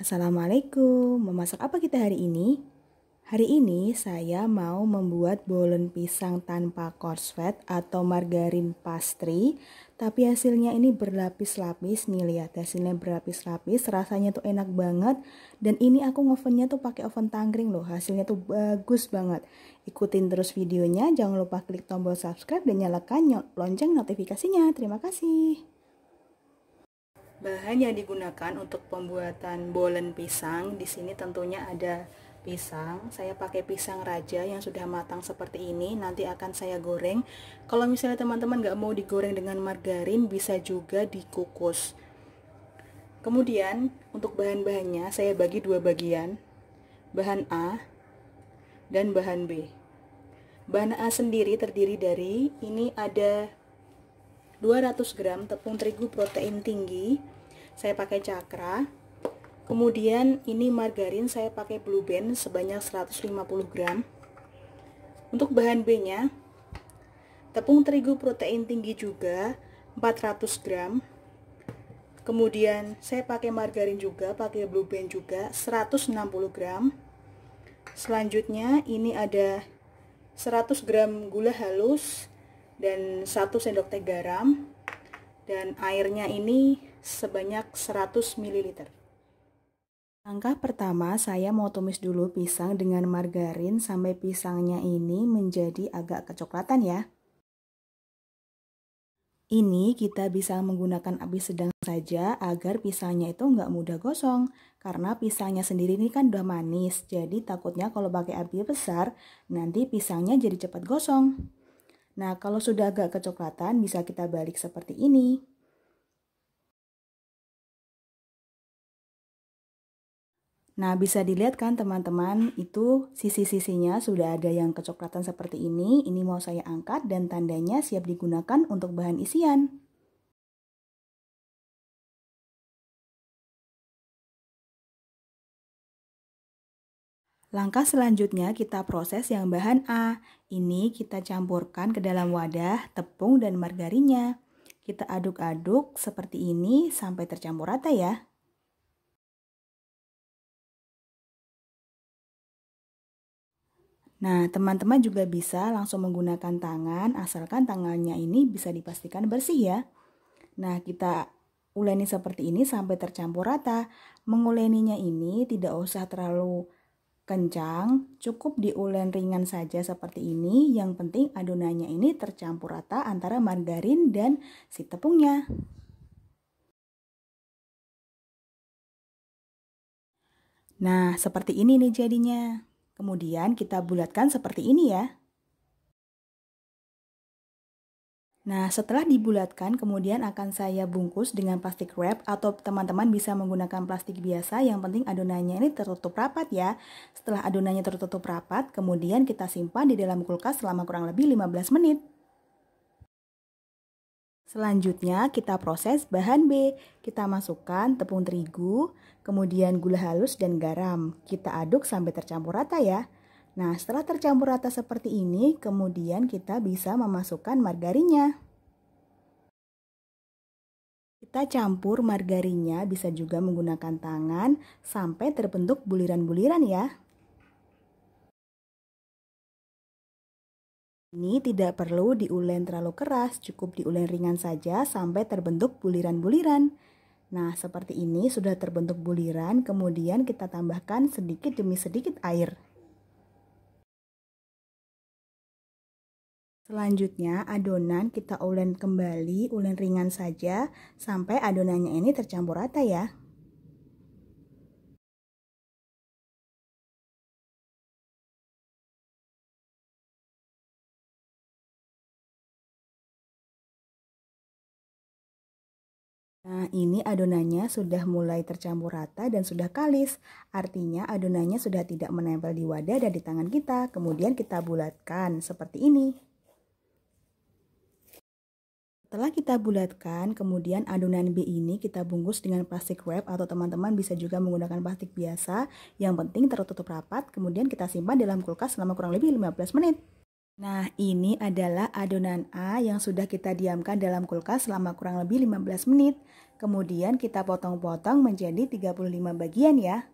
Assalamualaikum, memasak apa kita hari ini? Hari ini saya mau membuat bolon pisang tanpa korslet atau margarin pastry Tapi hasilnya ini berlapis-lapis nih lihat hasilnya berlapis-lapis rasanya tuh enak banget Dan ini aku ngovennya tuh pakai oven tangkring loh hasilnya tuh bagus banget Ikutin terus videonya jangan lupa klik tombol subscribe dan nyalakan lonceng notifikasinya Terima kasih Bahan yang digunakan untuk pembuatan bolen pisang di sini tentunya ada pisang. Saya pakai pisang raja yang sudah matang seperti ini. Nanti akan saya goreng. Kalau misalnya teman-teman nggak mau digoreng dengan margarin, bisa juga dikukus. Kemudian untuk bahan-bahannya saya bagi dua bagian, bahan A dan bahan B. Bahan A sendiri terdiri dari ini ada 200 gram tepung terigu protein tinggi saya pakai cakra kemudian ini margarin saya pakai blue band sebanyak 150 gram untuk bahan B nya tepung terigu protein tinggi juga 400 gram kemudian saya pakai margarin juga pakai blue band juga 160 gram selanjutnya ini ada 100 gram gula halus dan 1 sendok teh garam dan airnya ini sebanyak 100 ml. Langkah pertama saya mau tumis dulu pisang dengan margarin sampai pisangnya ini menjadi agak kecoklatan ya. Ini kita bisa menggunakan api sedang saja agar pisangnya itu nggak mudah gosong. Karena pisangnya sendiri ini kan udah manis, jadi takutnya kalau pakai api besar, nanti pisangnya jadi cepat gosong. Nah, kalau sudah agak kecoklatan, bisa kita balik seperti ini. Nah, bisa dilihat kan teman-teman, itu sisi-sisinya sudah ada yang kecoklatan seperti ini. Ini mau saya angkat dan tandanya siap digunakan untuk bahan isian. Langkah selanjutnya kita proses yang bahan A. Ini kita campurkan ke dalam wadah tepung dan margarinnya. Kita aduk-aduk seperti ini sampai tercampur rata ya. Nah, teman-teman juga bisa langsung menggunakan tangan asalkan tangannya ini bisa dipastikan bersih ya. Nah, kita uleni seperti ini sampai tercampur rata. Menguleninya ini tidak usah terlalu kencang, cukup diulen ringan saja seperti ini. Yang penting adonannya ini tercampur rata antara margarin dan si tepungnya. Nah, seperti ini nih jadinya. Kemudian kita bulatkan seperti ini ya. Nah, setelah dibulatkan, kemudian akan saya bungkus dengan plastik wrap atau teman-teman bisa menggunakan plastik biasa. Yang penting adonannya ini tertutup rapat ya. Setelah adonannya tertutup rapat, kemudian kita simpan di dalam kulkas selama kurang lebih 15 menit. Selanjutnya kita proses bahan B. Kita masukkan tepung terigu, kemudian gula halus dan garam. Kita aduk sampai tercampur rata ya. Nah, setelah tercampur rata seperti ini, kemudian kita bisa memasukkan margarinnya. Kita campur margarinnya bisa juga menggunakan tangan sampai terbentuk buliran-buliran ya. Ini tidak perlu diulen terlalu keras, cukup diulen ringan saja sampai terbentuk buliran-buliran. Nah, seperti ini sudah terbentuk buliran, kemudian kita tambahkan sedikit demi sedikit air. Selanjutnya, adonan kita ulen kembali, ulen ringan saja, sampai adonannya ini tercampur rata ya. Nah, ini adonannya sudah mulai tercampur rata dan sudah kalis. Artinya adonannya sudah tidak menempel di wadah dan di tangan kita. Kemudian kita bulatkan seperti ini. Setelah kita bulatkan, kemudian adonan B ini kita bungkus dengan plastik wrap atau teman-teman bisa juga menggunakan plastik biasa. Yang penting tertutup rapat, kemudian kita simpan dalam kulkas selama kurang lebih 15 menit. Nah, ini adalah adonan A yang sudah kita diamkan dalam kulkas selama kurang lebih 15 menit. Kemudian kita potong-potong menjadi 35 bagian ya.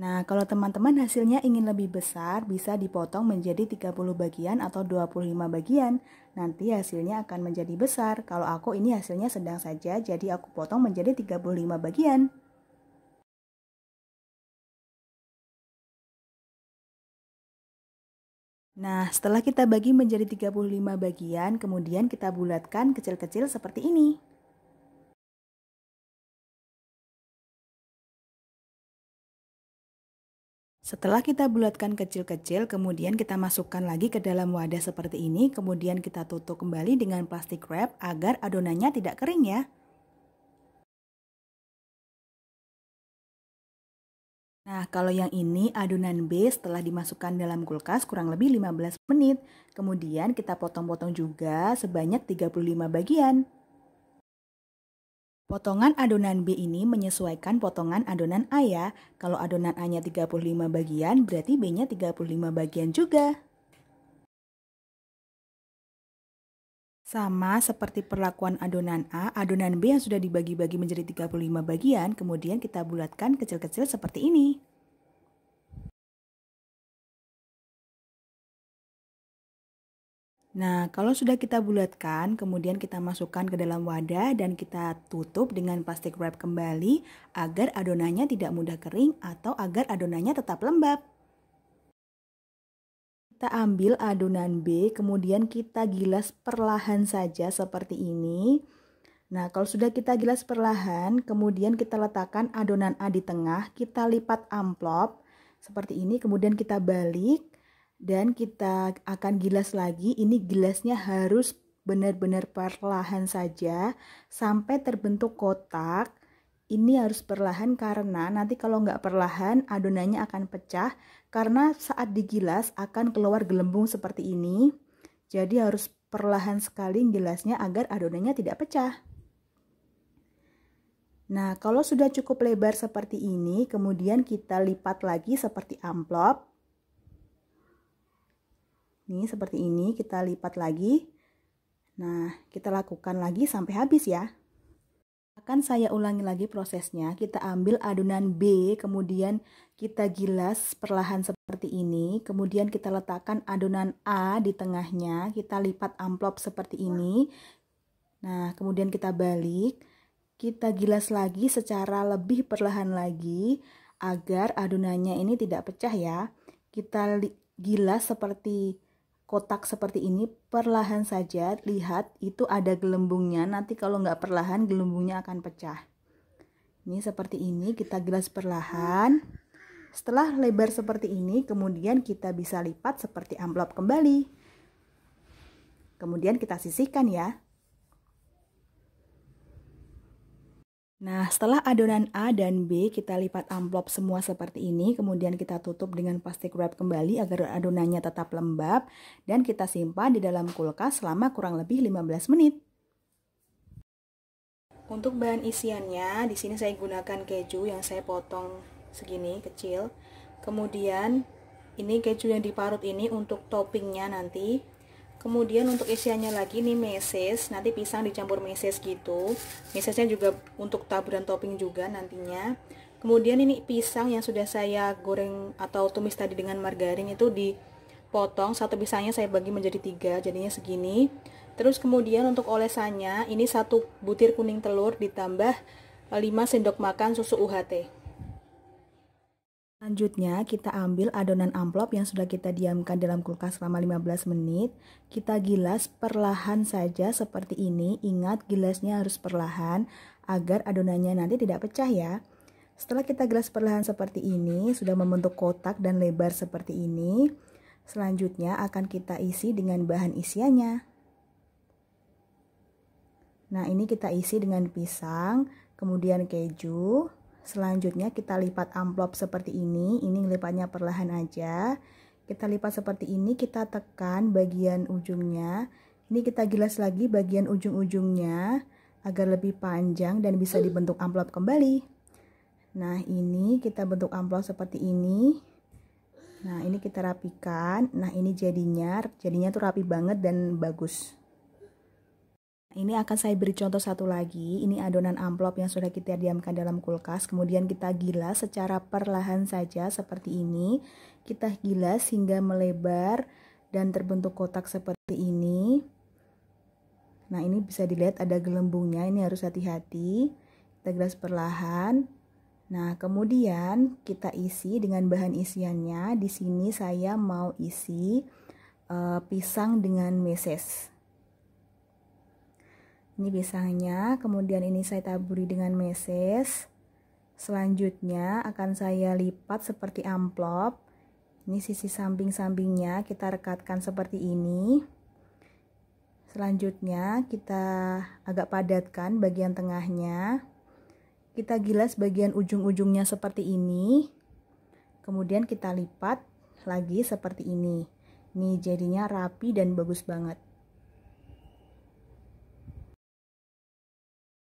Nah, kalau teman-teman hasilnya ingin lebih besar, bisa dipotong menjadi 30 bagian atau 25 bagian. Nanti hasilnya akan menjadi besar. Kalau aku ini hasilnya sedang saja, jadi aku potong menjadi 35 bagian. Nah, setelah kita bagi menjadi 35 bagian, kemudian kita bulatkan kecil-kecil seperti ini. Setelah kita bulatkan kecil-kecil, kemudian kita masukkan lagi ke dalam wadah seperti ini, kemudian kita tutup kembali dengan plastik wrap agar adonannya tidak kering ya. Nah, kalau yang ini adonan B setelah dimasukkan dalam kulkas kurang lebih 15 menit. Kemudian kita potong-potong juga sebanyak 35 bagian. Potongan adonan B ini menyesuaikan potongan adonan A ya. Kalau adonan A-nya 35 bagian, berarti B-nya 35 bagian juga. Sama seperti perlakuan adonan A, adonan B yang sudah dibagi-bagi menjadi 35 bagian, kemudian kita bulatkan kecil-kecil seperti ini. Nah, kalau sudah kita bulatkan, kemudian kita masukkan ke dalam wadah dan kita tutup dengan plastik wrap kembali agar adonannya tidak mudah kering atau agar adonannya tetap lembab. Kita ambil adonan B, kemudian kita gilas perlahan saja seperti ini. Nah, kalau sudah kita gilas perlahan, kemudian kita letakkan adonan A di tengah, kita lipat amplop seperti ini, kemudian kita balik dan kita akan gilas lagi ini gilasnya harus benar-benar perlahan saja sampai terbentuk kotak ini harus perlahan karena nanti kalau nggak perlahan adonannya akan pecah karena saat digilas akan keluar gelembung seperti ini jadi harus perlahan sekali gilasnya agar adonannya tidak pecah nah kalau sudah cukup lebar seperti ini kemudian kita lipat lagi seperti amplop Nih, seperti ini kita lipat lagi. Nah, kita lakukan lagi sampai habis ya. Akan saya ulangi lagi prosesnya. Kita ambil adonan B, kemudian kita gilas perlahan seperti ini. Kemudian kita letakkan adonan A di tengahnya. Kita lipat amplop seperti ini. Nah, kemudian kita balik. Kita gilas lagi secara lebih perlahan lagi agar adonannya ini tidak pecah ya. Kita gilas seperti kotak seperti ini perlahan saja lihat itu ada gelembungnya nanti kalau nggak perlahan gelembungnya akan pecah ini seperti ini kita gelas perlahan setelah lebar seperti ini kemudian kita bisa lipat seperti amplop kembali kemudian kita sisihkan ya Nah, setelah adonan A dan B kita lipat amplop semua seperti ini, kemudian kita tutup dengan plastik wrap kembali agar adonannya tetap lembab dan kita simpan di dalam kulkas selama kurang lebih 15 menit. Untuk bahan isiannya, di sini saya gunakan keju yang saya potong segini kecil. Kemudian ini keju yang diparut ini untuk toppingnya nanti kemudian untuk isiannya lagi nih meses nanti pisang dicampur meses gitu mesesnya juga untuk taburan topping juga nantinya kemudian ini pisang yang sudah saya goreng atau tumis tadi dengan margarin itu dipotong satu pisangnya saya bagi menjadi tiga jadinya segini terus kemudian untuk olesannya ini satu butir kuning telur ditambah 5 sendok makan susu UHT Selanjutnya, kita ambil adonan amplop yang sudah kita diamkan dalam kulkas selama 15 menit. Kita gilas perlahan saja seperti ini. Ingat, gilasnya harus perlahan agar adonannya nanti tidak pecah ya. Setelah kita gilas perlahan seperti ini, sudah membentuk kotak dan lebar seperti ini. Selanjutnya akan kita isi dengan bahan isiannya. Nah, ini kita isi dengan pisang, kemudian keju, Selanjutnya kita lipat amplop seperti ini, ini lipatnya perlahan aja. Kita lipat seperti ini, kita tekan bagian ujungnya. Ini kita gilas lagi bagian ujung-ujungnya agar lebih panjang dan bisa dibentuk amplop kembali. Nah, ini kita bentuk amplop seperti ini. Nah, ini kita rapikan. Nah, ini jadinya, jadinya tuh rapi banget dan bagus. Ini akan saya beri contoh satu lagi. Ini adonan amplop yang sudah kita diamkan dalam kulkas. Kemudian kita gilas secara perlahan saja seperti ini. Kita gilas hingga melebar dan terbentuk kotak seperti ini. Nah, ini bisa dilihat ada gelembungnya. Ini harus hati-hati. Kita gilas perlahan. Nah, kemudian kita isi dengan bahan isiannya. Di sini saya mau isi uh, pisang dengan meses. Ini pisangnya, kemudian ini saya taburi dengan meses. Selanjutnya akan saya lipat seperti amplop. Ini sisi samping-sampingnya kita rekatkan seperti ini. Selanjutnya kita agak padatkan bagian tengahnya. Kita gilas bagian ujung-ujungnya seperti ini. Kemudian kita lipat lagi seperti ini. Ini jadinya rapi dan bagus banget.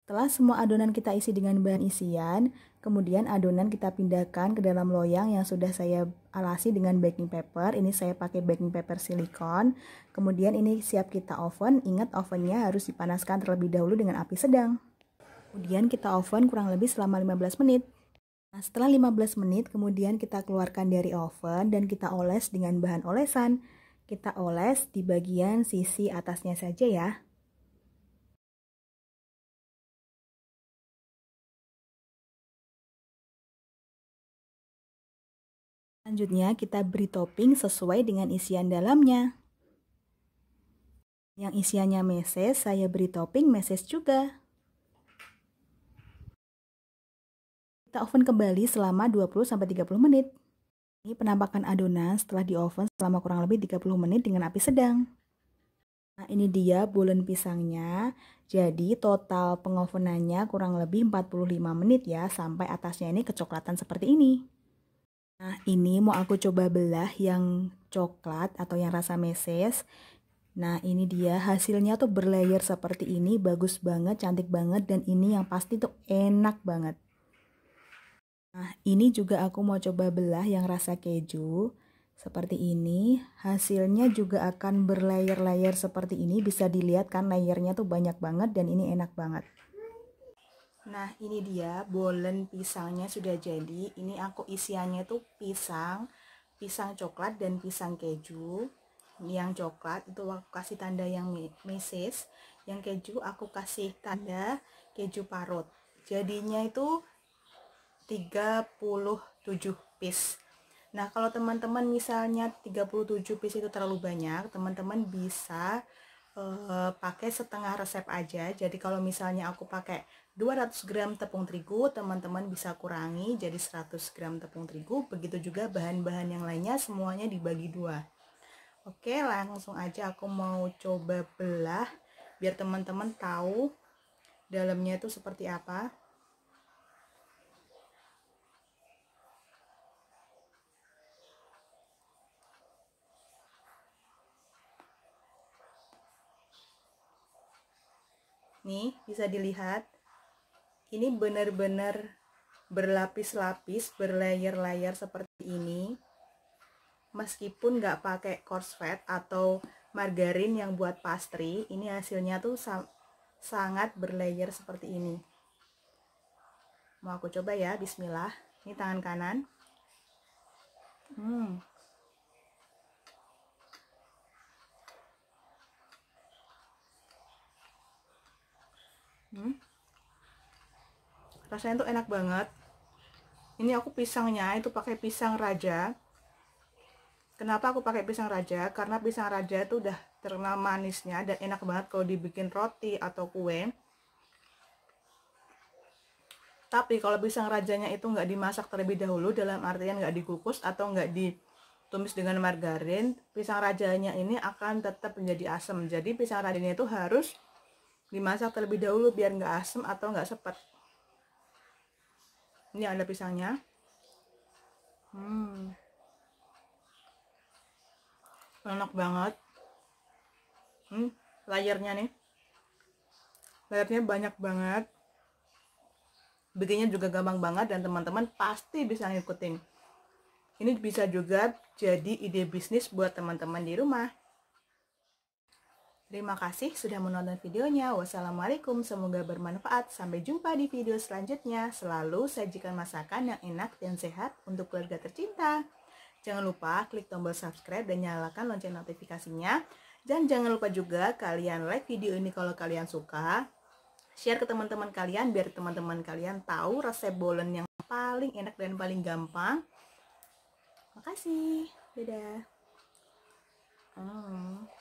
Setelah semua adonan kita isi dengan bahan isian, kemudian adonan kita pindahkan ke dalam loyang yang sudah saya alasi dengan baking paper. Ini saya pakai baking paper silikon. Kemudian ini siap kita oven. Ingat ovennya harus dipanaskan terlebih dahulu dengan api sedang. Kemudian kita oven kurang lebih selama 15 menit. Nah, setelah 15 menit kemudian kita keluarkan dari oven dan kita oles dengan bahan olesan. Kita oles di bagian sisi atasnya saja ya. Selanjutnya kita beri topping sesuai dengan isian dalamnya. Yang isiannya meses, saya beri topping meses juga. Kita oven kembali selama 20-30 menit. Ini penampakan adonan setelah di oven selama kurang lebih 30 menit dengan api sedang. Nah, ini dia bulan pisangnya. Jadi total pengovenannya kurang lebih 45 menit ya sampai atasnya ini kecoklatan seperti ini. Nah, ini mau aku coba belah yang coklat atau yang rasa meses. Nah, ini dia hasilnya tuh berlayer seperti ini, bagus banget, cantik banget, dan ini yang pasti tuh enak banget. Nah, ini juga aku mau coba belah yang rasa keju. Seperti ini, hasilnya juga akan berlayer-layer seperti ini, bisa dilihat kan layernya tuh banyak banget dan ini enak banget. Nah ini dia bolen pisangnya sudah jadi Ini aku isiannya itu pisang Pisang coklat dan pisang keju Yang coklat itu aku kasih tanda yang meses Yang keju aku kasih tanda keju parut Jadinya itu 37 piece Nah kalau teman-teman misalnya 37 piece itu terlalu banyak Teman-teman bisa uh, pakai setengah resep aja jadi kalau misalnya aku pakai 200 gram tepung terigu teman-teman bisa kurangi jadi 100 gram tepung terigu begitu juga bahan-bahan yang lainnya semuanya dibagi dua oke langsung aja aku mau coba belah biar teman-teman tahu dalamnya itu seperti apa nih bisa dilihat ini benar-benar berlapis-lapis berlayer-layer seperti ini meskipun nggak pakai fat atau margarin yang buat pastry ini hasilnya tuh sangat berlayer seperti ini mau aku coba ya bismillah ini tangan kanan hmm hmm rasanya tuh enak banget ini aku pisangnya itu pakai pisang raja kenapa aku pakai pisang raja karena pisang raja itu udah terkenal manisnya dan enak banget kalau dibikin roti atau kue tapi kalau pisang rajanya itu nggak dimasak terlebih dahulu dalam artian nggak dikukus atau nggak ditumis dengan margarin, pisang rajanya ini akan tetap menjadi asam. Jadi pisang rajanya itu harus dimasak terlebih dahulu biar nggak asam atau nggak sepet ini ada pisangnya hmm. enak banget hmm, layarnya nih layarnya banyak banget bikinnya juga gampang banget dan teman-teman pasti bisa ngikutin ini bisa juga jadi ide bisnis buat teman-teman di rumah Terima kasih sudah menonton videonya. Wassalamualaikum, semoga bermanfaat. Sampai jumpa di video selanjutnya. Selalu sajikan masakan yang enak dan sehat untuk keluarga tercinta. Jangan lupa klik tombol subscribe dan nyalakan lonceng notifikasinya. Dan jangan lupa juga kalian like video ini kalau kalian suka. Share ke teman-teman kalian biar teman-teman kalian tahu resep bolen yang paling enak dan paling gampang. Makasih. Dadah. Hmm.